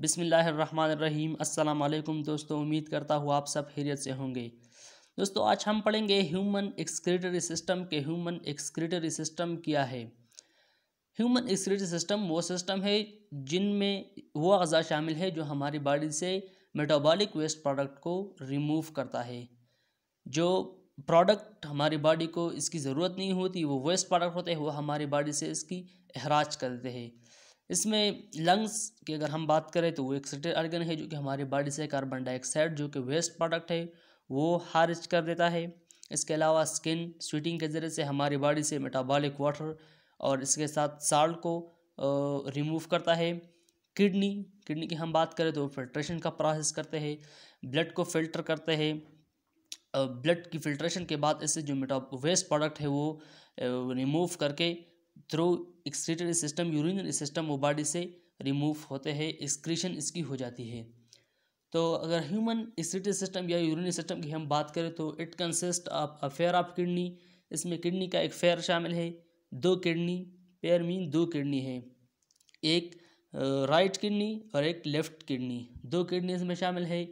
बिसमीम् अल्लाम दोस्तों उम्मीद करता हूँ आप सब खैरियत से होंगे दोस्तों आज हम पढ़ेंगे ह्यूमन एक्सक्रीटरी सिस्टम के ह्यूमन एक्सक्रीटरी सिस्टम क्या है ह्यूमन एक्सक्रीटरी सिस्टम वो सिस्टम है जिनमें वो अज़ा शामिल है जो हमारी बॉडी से मेटाबॉलिक वेस्ट प्रोडक्ट को रिमूव करता है जो प्रोडक्ट हमारी बॉडी को इसकी ज़रूरत नहीं होती वो वेस्ट प्रोडक्ट होते हैं वो हमारी बॉडी से इसकी अहराज करते हैं इसमें लंग्स की अगर हम बात करें तो वो एक सटे अर्गन है जो कि हमारे बॉडी से कार्बन डाइऑक्साइड जो कि वेस्ट प्रोडक्ट है वो हारिज कर देता है इसके अलावा स्किन स्वीटिंग के ज़रिए से हमारी बॉडी से मेटाबॉलिक वाटर और इसके साथ साल्ट को रिमूव करता है किडनी किडनी की हम बात करें तो फिल्ट्रेशन का प्रोसेस करते हैं ब्लड को फिल्टर करते हैं ब्लड की फिल्ट्रेशन के बाद इससे जो मेटा वेस्ट प्रोडक्ट है वो रिमूव करके through excretory system urinary system वो बॉडी से रिमूव होते हैं एक्सक्रीशन इसकी हो जाती है तो अगर ह्यूमन एक्सक्रीटरी सिस्टम या यूरिनरी सिस्टम की हम बात करें तो it consist of a pair of kidney इसमें किडनी का एक फेयर शामिल है दो किडनी पेयर मीन दो किडनी है एक राइट किडनी और एक लेफ्ट किडनी दो किडनी इसमें शामिल है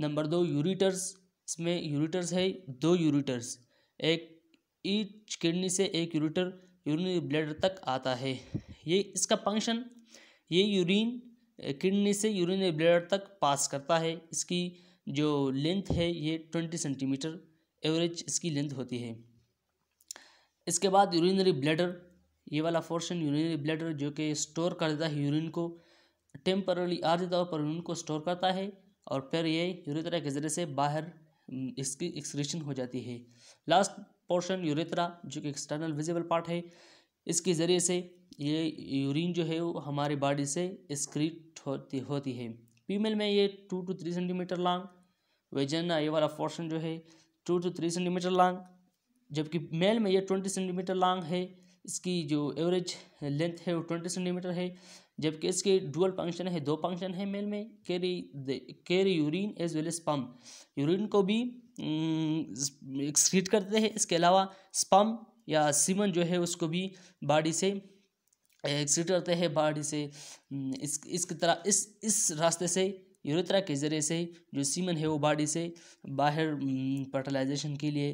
नंबर दो यूरिटर्स इसमें यूरिटर्स है दो यूरिटर्स एक ईच किडनी से एक यूरिटर यूरिनरी ब्लड तक आता है ये इसका फंक्शन ये यूरिन किडनी से यूरिनरी ब्लड तक पास करता है इसकी जो लेंथ है ये ट्वेंटी सेंटीमीटर एवरेज इसकी लेंथ होती है इसके बाद यूरिनरी ब्लैडर ये वाला पोर्शन यूरिनरी ब्लैडर जो कि स्टोर कर देता है यूरिन को टेम्परली आर्थिक तौर पर यूरिन को स्टोर करता है और फिर ये यूरिथ्रा के ज़रिए से बाहर हम्म, इसकी एक्सक्रीशन हो जाती है लास्ट पोर्शन यूरेथरा जो कि एक्सटर्नल विजिबल पार्ट है इसके ज़रिए से ये यूरिन जो है वो हमारे बॉडी से स्क्रीट होती होती है फीमेल में ये two to three centimetre long वेजना ये वाला पोर्शन जो है two to three centimetre long जबकि मेल में ये ट्वेंटी सेंटीमीटर लॉन्ग है इसकी जो एवरेज लेंथ है वो ट्वेंटी सेंटीमीटर है जबकि इसके डुअल फंक्शन है दो फंक्शन है मेल में carry carry urine as well as sperm urine को भी एक्सक्रीट करते हैं इसके अलावा स्पम या सीमन जो है उसको भी बॉडी से एक्सक्रीट eh, करते हैं बॉडी से इस इस तरह इस इस रास्ते से यूरेथ्रा के ज़रिए से जो सीमन है वो बॉडी से बाहर फर्टिलाइजेशन के लिए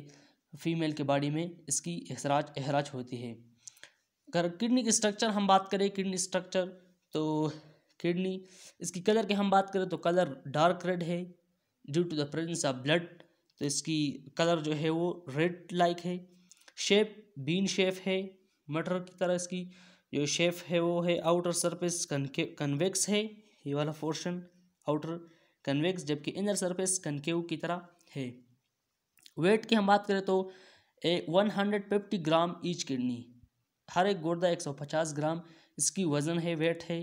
फीमेल के बॉडी में इसकी एहराज अहराज होती है अगर किडनी की स्ट्रक्चर हम बात करें किडनी स्ट्रक्चर तो किडनी इसकी कलर की हम बात करें तो कलर डार्क रेड है due to the presence of blood तो इसकी कलर जो है वो रेड लाइक है शेप बीन शेप है मटर की तरह इसकी जो शेप है वो है आउटर सरफेस कन्वेक्स है ये वाला पोर्शन आउटर कन्वेक्स जबकि इनर सरफेस कनकेव की तरह है वेट की हम बात करें तो a one hundred fifty gram each kidney हर एक गुर्दा एक सौ पचास ग्राम इसकी वज़न है वेट है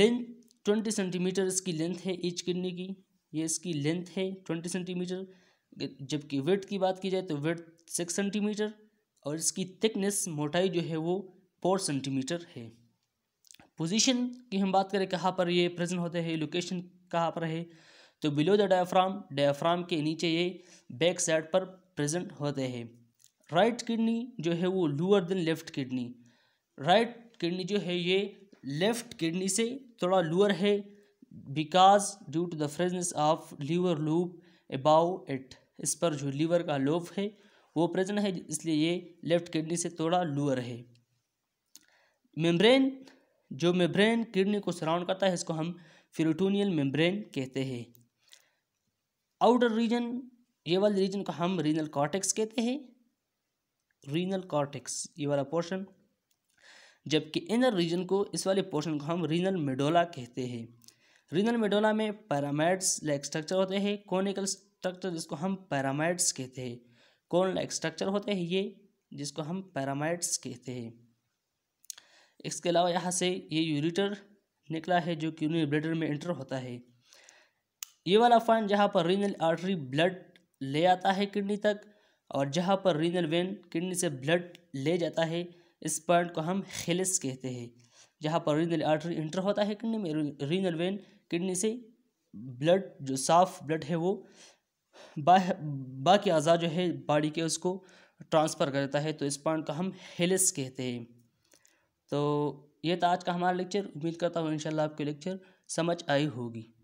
लेंथ ट्वेंटी सेंटीमीटर इसकी लेंथ है ईच किडनी की ये इसकी लेंथ है ट्वेंटी सेंटीमीटर जबकि वेट की बात की जाए तो वेट सिक्स सेंटीमीटर और इसकी थिकनेस मोटाई जो है वो फोर सेंटीमीटर है पोजीशन की हम बात करें कहाँ पर ये प्रेजेंट होते हैं लोकेशन कहाँ पर है तो बिलो द डायाफ्राम डायफ्राम के नीचे ये बैक साइड पर प्रेजेंट होते हैं राइट किडनी जो है वो lower than left kidney right kidney जो है ये लेफ्ट किडनी से थोड़ा लोअर है because due to the presence of liver lobe above it इस पर जो लीवर का लोफ है वो प्रेजेंट है इसलिए ये लेफ्ट किडनी से थोड़ा लोअर है मेम्ब्रेन जो मेम्ब्रेन किडनी को सराउंड करता है इसको हम फिरोटोनियल मेम्ब्रेन कहते हैं आउटर रीजन ये वाले रीजन को हम रीनल कॉर्टेक्स कहते हैं रीनल कॉर्टेक्स ये वाला पोर्शन जबकि इनर रीजन को इस वाले पोर्शन को हम रीनल मेडोला कहते हैं रीनल मेडोला में पैरामाइड्स लाइक स्ट्रक्चर होते हैं कॉनिकल स्ट्रक्चर जिसको हम पैरामाइड्स कहते हैं कोन लाइक स्ट्रक्चर होते हैं ये जिसको हम पैरामाइड्स कहते हैं इसके अलावा यहाँ से ये यूरिटर निकला है जो कि ब्लडर में इंटर होता है ये वाला फन जहाँ पर रीनल आर्टरी ब्लड ले आता है किडनी तक और जहाँ पर रीनल वेन किडनी से ब्लड ले जाता है इस पॉइंट को हम हेलिस कहते हैं जहाँ पर रीनल आर्टरी इंटर होता है किडनी में रीनल वेन किडनी से ब्लड जो साफ ब्लड है वो बाकी अज़ा जो है बॉडी के उसको ट्रांसफ़र करता है तो इस पॉइंट को हम हेलिस कहते हैं तो ये था आज का हमारा लेक्चर उम्मीद करता हूँ इंशाल्लाह आपके लेक्चर समझ आई होगी